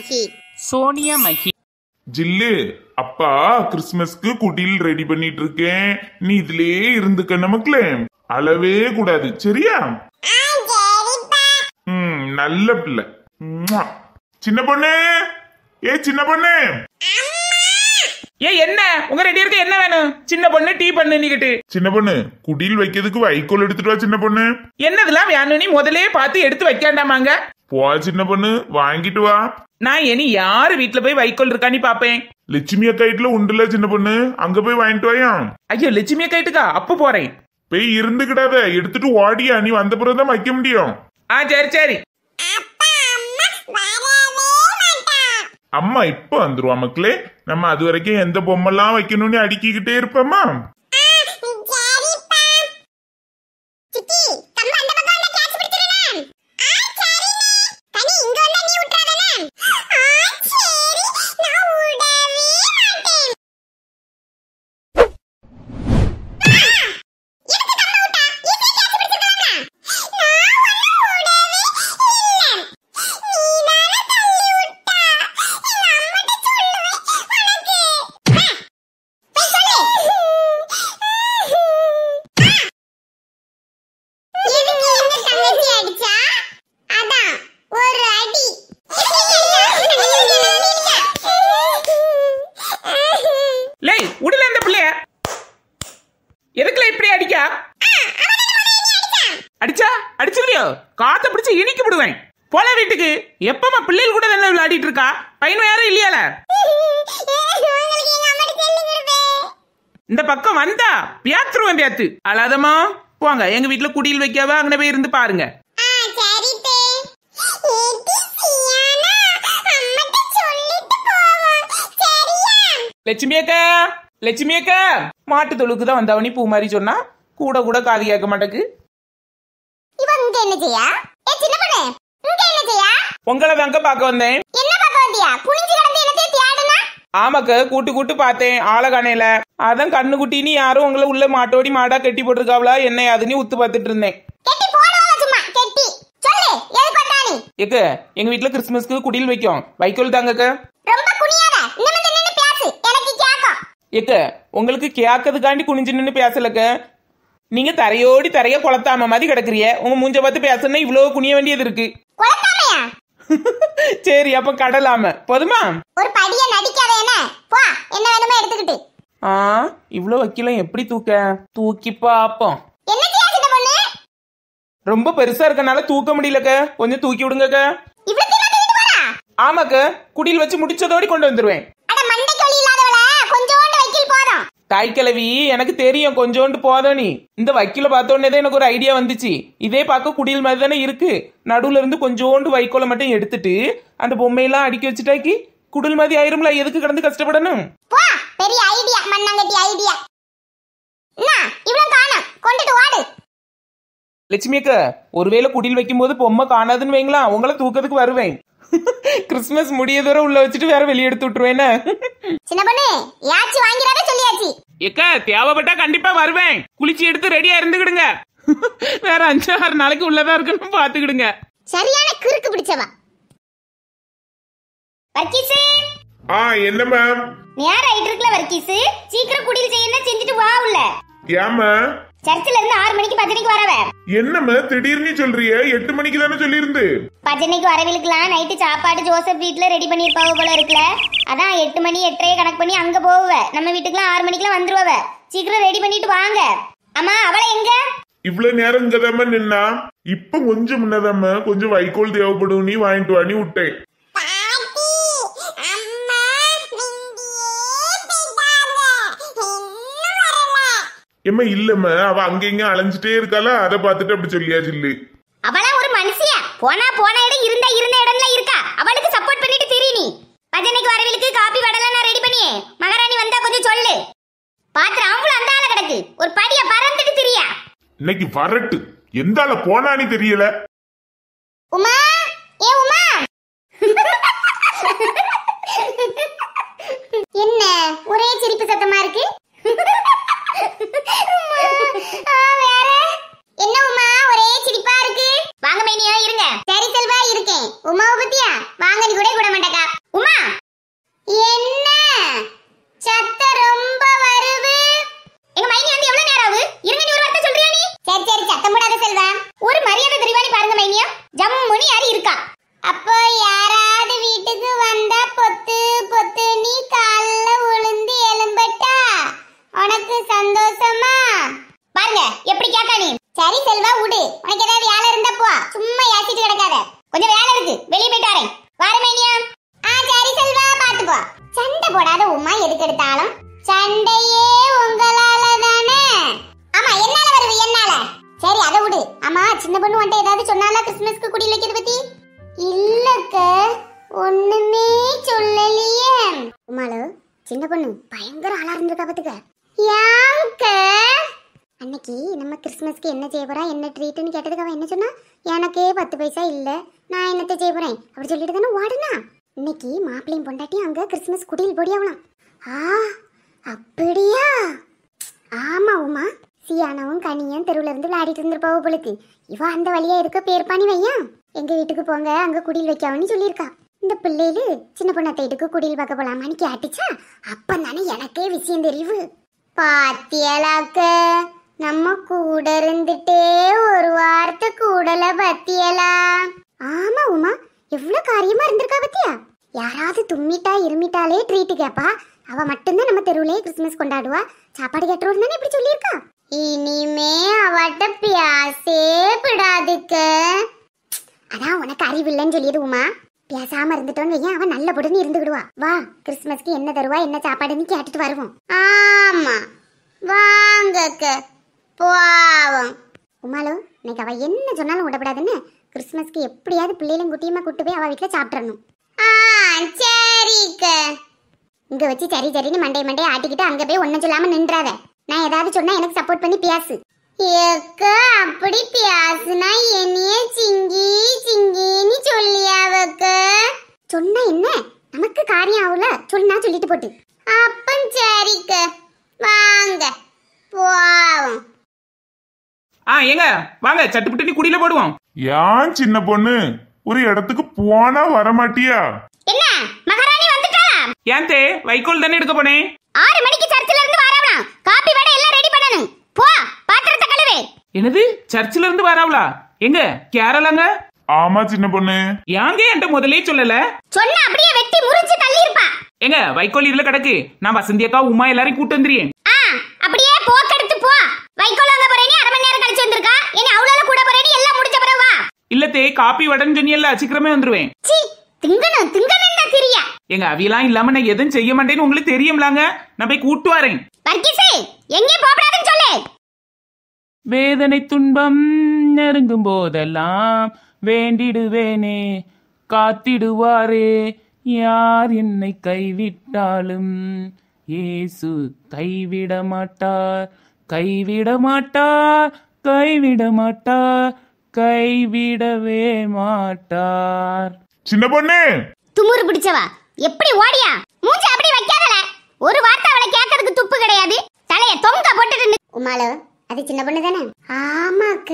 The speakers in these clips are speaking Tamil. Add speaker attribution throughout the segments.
Speaker 1: மகி சோனியா
Speaker 2: மகி ஜில்லு அப்பா கிறிஸ்துமஸ்க்கு குடில் ரெடி பண்ணிட்டு இருக்கேன் நீ இதுலயே இருந்துக்க நமக்குல அளவே கூடாது சரியா ம் நல்ல பிள்ளை சின்ன பொண்ணு ஏ சின்ன பொண்ணு
Speaker 3: ஏ என்ன உங்க ரெடி இருக்க என்ன வேணும் சின்ன பொண்ணு டீ பண்ணு நீகிட்டு சின்ன பொண்ணு குடில் வைக்கிறதுக்கு வைக்கோல் எடுத்துட்டு வா சின்ன பொண்ணு என்னதெல்லாம் வேணும் நீ முதலே பார்த்து எடுத்து வைக்காண்டாமாங்க போ சின்ன பொண்ணு வாங்கிட்டு வா நான் இனி யாரு வீட்டுல போய் வைக்கோல் இருக்கான்னு
Speaker 2: பாப்பேன் லட்சுமி அக்கா உண்டுல சின்ன பொண்ணு அங்க போய் வாங்கிட்டு வாயா ஐயோ லட்சுமி அக்கா அப்ப போறேன் போய் இருந்துகிடாத எடுத்துட்டு ஓடியா நீ வந்த பிறகு தான் வைக்க முடியும் ஆ சரி சரி அம்மா இப்போ வந்துருவா மக்களே நம்ம அது வரைக்கும் எந்த பொம்மெல்லாம் வைக்கணும்னு அடுக்கிக்கிட்டே இருப்போமா
Speaker 3: அடிச்சுக்கிறியோ காத்த பிடிச்சு இனிக்கி விடுவேன் போல வீட்டுக்கு எப்பமா பிள்ளைகள் கூட தானே விளையாடிட்டு இருக்கா பையன் வேற இல்லையால இந்த பக்கம் வந்தா பியாத்துருவேன் பியாத்து அழாதமா போங்க எங்க வீட்டுல குடியில் வைக்காவ அங்க போய் இருந்து பாருங்க லட்சுமி அக்கா லட்சுமி அக்கா மாட்டு தொழுக்கு தான் வந்தவனி பூ மாதிரி சொன்னா கூட கூட காது கேட்க மாட்டேக்கு
Speaker 1: என்ன ஏ சின்ன பொண்ணு இங்க
Speaker 3: என்ன உங்களை பார்க்க வந்தேன்
Speaker 1: என்ன வந்தியா
Speaker 3: ஆமாக்கு கூட்டு கூட்டு பார்த்தேன் ஆளகானையில அதான் கண்ணு யாரும் உங்களை உள்ள மாட்டோடி மாடா கட்டி போட்டிருக்காவளா என்ன அதுன்னு உத்து பார்த்துட்டு இருந்தேன் எங்க வீட்டுல கிறிஸ்துமஸ்க்கு குடில் வைக்கும் வைக்கோல் தாங்கக்கு
Speaker 1: ரொம்ப நின்னு பேசு
Speaker 3: எனக்கு உங்களுக்கு கேட்கறதுக்காண்டி குனிஞ்சு நின்னு பேசலக்க நீங்க தரையோடி தரைய குளத்தாம மாதிரி கிடக்குறிய உங்க மூஞ்ச பார்த்து பேசுனா இவ்வளவு குனிய வேண்டியது இருக்கு சரி அப்ப கடலாம போதுமா
Speaker 1: ஒரு படிய நடிக்காத போ என்ன வேணுமோ எடுத்துக்கிட்டு
Speaker 3: ஆ இவ்வளவு வக்கீலம் எப்படி தூக்க தூக்கி பாப்போம் ரொம்ப பெருசா இருக்கனால தூக்க முடியலக்க கொஞ்சம் தூக்கி விடுங்கக்க ஆமாக்க குடியில் வச்சு முடிச்சதோடி கொண்டு வந்துருவேன் தாய்க்கிழவி எனக்கு தெரியும் கொஞ்சோண்டு போதும் நீ இந்த வைக்கோல பார்த்தோன்னே தான் எனக்கு ஒரு ஐடியா வந்துச்சு இதே பார்க்க குடியில் மாதிரி தானே இருக்கு நடுவுல இருந்து கொஞ்சோண்டு வைக்கோலை மட்டும் எடுத்துட்டு அந்த பொம்மையெல்லாம் அடுக்கி வச்சுட்டாக்கி குடில் மாதிரி ஆயிரும்ல எதுக்கு கிடந்து கஷ்டப்படணும்
Speaker 1: பெரிய ஐடியா மண்ணாங்கட்டி ஐடியா
Speaker 3: லட்சுமி அக்கா ஒருவேளை குடில் வைக்கும்போது பொம்மை காணாதுன்னு வைங்களா உங்களை தூக்கத்துக்கு வருவேன் கிறிஸ்துமஸ் முடிய தூரம் உள்ள வச்சுட்டு வேற வெளியே எடுத்து விட்டுருவேன்னு சின்ன பொண்ணு யாச்சி வாங்கிறாத சொல்லியாச்சி ஏக்கா தேவைப்பட்டா கண்டிப்பா வருவேன் குளிச்சு எடுத்து ரெடியா இருந்துக்கிடுங்க வேற அஞ்சு ஆறு நாளைக்கு உள்ளதா இருக்குன்னு பாத்துக்கிடுங்க சரியான கிறுக்கு பிடிச்சவா வர்க்கீஸு
Speaker 2: ஆ என்ன மேம்
Speaker 4: நேரம் ஆயிட்டு இருக்குல்ல சீக்கிரம் குடியில் செய்யணும் செஞ்சுட்டு வா உள்ள ஏமா சர்ச்சில் இருந்து ஆறு மணிக்கு பஜனைக்கு வரவ
Speaker 2: என்னம்மா திடீர்னு சொல்றிய எட்டு மணிக்கு தானே சொல்லியிருந்து
Speaker 4: பஜனைக்கு வரவிலுக்கலாம் நைட்டு சாப்பாடு ஜோசப் வீட்டுல ரெடி பண்ணியிருப்பாவ போல இருக்குல்ல அதான் எட்டு மணி எட்டரையே கணக்கு பண்ணி அங்க போவ நம்ம வீட்டுக்குலாம் ஆறு மணிக்கெல்லாம் வந்துருவ சீக்கிரம் ரெடி பண்ணிட்டு வாங்க அம்மா அவள எங்க
Speaker 2: இவ்வளவு நேரம் இங்கதாம நின்னா இப்ப கொஞ்சம் முன்னதாம கொஞ்சம் வைக்கோல் தேவைப்படும் நீ வாங்கிட்டு வா நீ விட்டேன் எம்மா இல்லம்மா அவ அங்கங்க அலைஞ்சிட்டே இருக்கால அதை பார்த்துட்டு அப்படி சொல்லியா சில்லு
Speaker 4: அவளா ஒரு மனுஷியா போனா போன இடம் இருந்தா இருந்த இடம்ல இருக்கா அவளுக்கு சப்போர்ட் பண்ணிட்டு திரி நீ பஜனைக்கு வரவிலுக்கு காபி வடல நான் ரெடி பண்ணியே மகாராணி வந்தா கொஞ்சம் சொல்லு பாத்திர அவங்களும் அந்த ஆள கிடக்கு ஒரு படிய பறந்துட்டு திரியா
Speaker 2: இன்னைக்கு வரட்டு எந்த ஆள போனானே தெரியல
Speaker 4: உமா
Speaker 1: ஏ உமா என்ன ஒரே சிரிப்பு சத்தமா இருக்கு என்ன உமா ஒரே சிரிப்பா இருக்கு வாங்க என்ன சத்த ரொம்ப வருது எங்க மைனி வந்து எவ்வளவு நேரம் ஆகுது இருங்க நீ சத்தம் போடாத செல்வா ஒரு மரியாதை தெரிவா பாருங்க மைனியா ஜம்முனி யாரு இருக்கா அப்போ போடாத உமா எதுக்கு எடுத்தாலும் சண்டையே உங்களால தானே ஆமா என்னால வருது என்னால சரி அதை விடு ஆமா சின்ன பொண்ணு வந்துட்டு ஏதாவது சொன்னாலா கிறிஸ்துமஸ்க்கு குடி வைக்கிறது பத்தி இல்லக்க ஒண்ணுமே சொல்லலையே உமாலு சின்ன பொண்ணு பயங்கர ஆளா இருந்திருக்கா பாத்துக்க யாங்க அன்னைக்கு நம்ம கிறிஸ்மஸ்க்கு என்ன செய்ய போறா என்ன ட்ரீட்னு கேட்டதுக்கு அவன் என்ன சொன்னா எனக்கே பத்து பைசா இல்ல நான் என்னத்தை செய்ய போறேன் அப்படி சொல்லிட்டு தானே வாடுனா இன்னைக்கு மாப்பிள்ளையும் பொண்டாட்டியும் அங்கே கிறிஸ்மஸ் குடியில் பொடியாவலாம் ஆ அப்படியா ஆமா உமா சியானவும் கனியும் தெருவில் இருந்து விளையாடிட்டு இருந்திருப்பா உங்களுக்கு இவ அந்த வழியா இருக்க பேர் வையா எங்கள் எங்க வீட்டுக்கு போங்க அங்க குடியில் வைக்காமனு சொல்லியிருக்கா இந்த பிள்ளையில சின்ன பொண்ணத்தை வீட்டுக்கு குடியில் பார்க்க போலாமான்னு கேட்டுச்சா அப்போ தானே எனக்கே விஷயம் தெரிவு பாத்தியலாக்க நம்ம கூட இருந்துட்டே ஒரு வாரத்தை கூடல பத்தியலா ஆமா உமா எவ்வளோ காரியமா இருந்திருக்கா பத்தியா யாராவது தும்மிட்டா இருமிட்டாலே ட்ரீட்டு கேட்பா அவ மட்டும்தான் நம்ம தெருவுலயே கிறிஸ்மஸ் கொண்டாடுவா சாப்பாடு கேட்டு தானே இப்படி சொல்லியிருக்கா இனிமே அவட்ட பியாசே பிடாதுக்க அதான் உனக்கு அறிவு இல்லைன்னு சொல்லிடுவோமா பேசாம இருந்துட்டோன்னு வையன் அவன் நல்ல பொடுன்னு இருந்துக்கிடுவா வா கிறிஸ்மஸ்க்கு என்ன தருவா என்ன சாப்பாடுன்னு கேட்டுட்டு வருவோம் ஆமா வாங்கக்க போவோம் உமாலு இன்னைக்கு அவ என்ன சொன்னாலும் விடப்படாதுன்னு கிறிஸ்மஸ்க்கு எப்படியாவது பிள்ளைகளும் குட்டியுமா கூட்டு போய் அவள் வீட்டில் சாப்பிட்றணும் சரிக்க இங்க வச்சு சரி சரின்னு மண்டே மண்டையை ஆட்டிக்கிட்டு அங்க போய் ஒன்னும் சொல்லாம நின்றாத நான் ஏதாவது சொன்னா எனக்கு சப்போர்ட் பண்ணி பியாசு ஏக்க அப்படி பியாசுனா என்னைய சிங்கி சிங்கின்னு சொல்லியாவக்க சொன்னா என்ன நமக்கு காரியம் ஆகல சொன்னா சொல்லிட்டு போட்டு அப்பன் சரிக்க வாங்க போவோம்
Speaker 3: ஆ எங்க வாங்க சட்டு சட்டுப்பட்டு குடியில
Speaker 2: போடுவோம் ஏன் சின்ன பொண்ணு ஒரு இடத்துக்கு போனா வர மாட்டியா என்ன
Speaker 3: மகாராணி வந்துட்டா ஏன் தே வைக்கோல் தானே எடுக்க போனேன்
Speaker 4: ஆறு மணிக்கு சர்ச்சில் இருந்து வரவனா காபி வடை எல்லாம் ரெடி பண்ணணும் போ
Speaker 3: பாத்திரத்தை கழுவு என்னது சர்ச்சில் இருந்து வரவளா எங்க கேரளாங்க ஆமா சின்ன பொண்ணு ஏங்க என்கிட்ட முதலே சொல்லல சொன்ன அப்படியே வெட்டி முறிச்சு தள்ளி எங்க வைக்கோல் இதுல கிடக்கு நான் வசந்தி அக்கா உமா எல்லாரையும் கூட்டு வந்துறேன்
Speaker 4: அப்படியே போக்கெடுத்து போ வைக்கோல் வாங்க அரை மணி நேரம் கழிச்சு வந்திருக்கா என்ன கூட எல்லாம் முடிச்ச பிறகு வா
Speaker 3: இல்ல தே காப்பி வடன்னு சொன்னியல்ல சீக்கிரமே வந்துருவேன் சீ திங்கணும் எங்க அவியெல்லாம் இல்லாம நான் எதுவும் செய்ய மாட்டேன்னு உங்களுக்கு தெரியும்லாங்க நான் போய் கூட்டு வரேன் வர்க்கீஸே எங்கே சொல்லு வேதனை துன்பம் நெருங்கும் போதெல்லாம் வேண்டிடுவேனே காத்திடுவாரே யார் என்னை கைவிட்டாலும் இயேசு கைவிட மாட்டார் கைவிட கைவிடமாட்டா கைவிட கைவிடவே மாட்டார் சின்ன பொண்ணு துமுறு பிடிச்சவா எப்படி ஓடியா மூஞ்சி அப்படி
Speaker 1: வைக்காதல ஒரு வார்த்தை அவளை கேட்கறதுக்கு துப்பு கிடையாது தலைய தொங்க போட்டுட்டு உமாளு அது சின்ன பொண்ணு தானே ஆமாக்க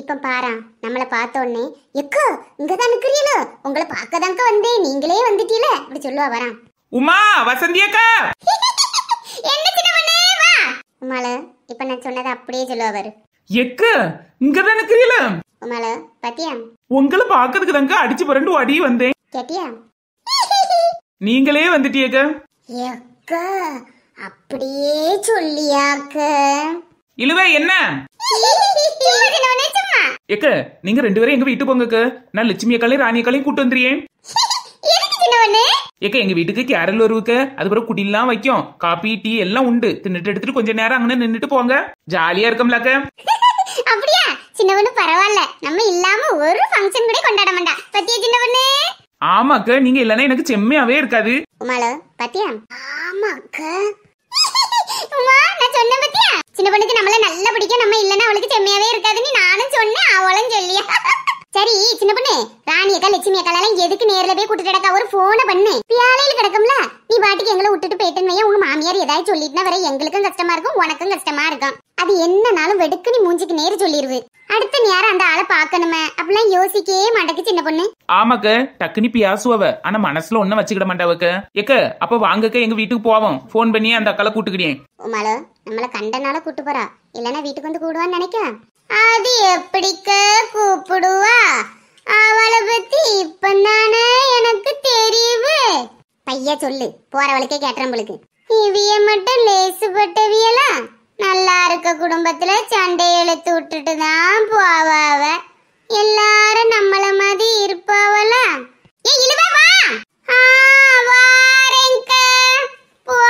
Speaker 1: இப்ப பாரா நம்மள பார்த்த உடனே எக்கு இங்க தான் நிக்கிறீங்களோ உங்களை பார்க்க தாங்க வந்தேன் நீங்களே வந்துட்டீல அப்படி சொல்லுவா வரா
Speaker 3: உமா வசந்தியக்கா
Speaker 1: என்ன உமால இப்ப நான் சொன்னதை அப்படியே சொல்லுவாரு
Speaker 3: எக்க இங்க தானே கிரியல
Speaker 1: உமால பாத்தியா
Speaker 3: உங்களை பாக்குறதுக்கு தாங்க அடிச்சு புரண்டு அடி வந்தேன் கேட்டியா நீங்களே வந்துட்டியக்க
Speaker 1: எக்க அப்படியே சொல்லியாக்க இழுவே
Speaker 3: என்ன எக்க நீங்க ரெண்டு பேரும் எங்க வீட்டு போங்கக்க நான் லட்சுமி அக்காலையும் ராணி அக்காலையும் கூட்டு வந்துறியே ஏக்க எங்க வீட்டுக்கு கேரல் வருவுக்கு அதுக்கப்புறம் குடிலாம் வைக்கும் காபி டீ எல்லாம் உண்டு தின்னுட்டு எடுத்துட்டு கொஞ்ச நேரம் அங்கே நின்னுட்டு போங்க ஜாலியா இருக்கம்லக்க
Speaker 1: அப்படியா சின்னவனு பரவாயில்ல நம்ம இல்லாம ஒரு ஃபங்க்ஷன் கூட கொண்டாட மாட்டான் பத்தியா சின்னவனு
Speaker 3: ஆமாக்க நீங்க இல்லனா எனக்கு செம்மையாவே இருக்காது
Speaker 1: உமாலோ பத்தியா ஆமாக்க உமா நான் சொன்ன இதெல்லாம் யோசிக்கவே மாட்டேக்கு சின்ன பொண்ணு
Speaker 3: ஆமாக்க டக்குனி பியாசுவவ ஆனா மனசுல ஒண்ணு வச்சுக்கிட மாட்டாவுக்கு ஏக்க அப்ப வாங்கக்க எங்க வீட்டுக்கு போவோம் போன் பண்ணி அந்த அக்கால கூட்டுக்கிட்டேன்
Speaker 1: உமாலோ நம்மள கண்டனால கூட்டு போறா இல்லனா வீட்டுக்கு வந்து கூடுவான்னு நினைக்க அது எப்படிக்க கூப்பிடுவா அவளை பத்தி இப்பதானே எனக்கு தெரியுது பைய சொல்லு போறவளுக்கே கேட்டுறவளுக்கு இவிய மட்டும் லேசுபட்டவியலாம் நல்லா இருக்க குடும்பத்துல சண்டை எழுத்து விட்டுட்டு தான் போவாவ எல்லாரும் நம்மள மாதிரி இருப்பாவல ஏ இழுவா வா ஆ வாரேங்க போ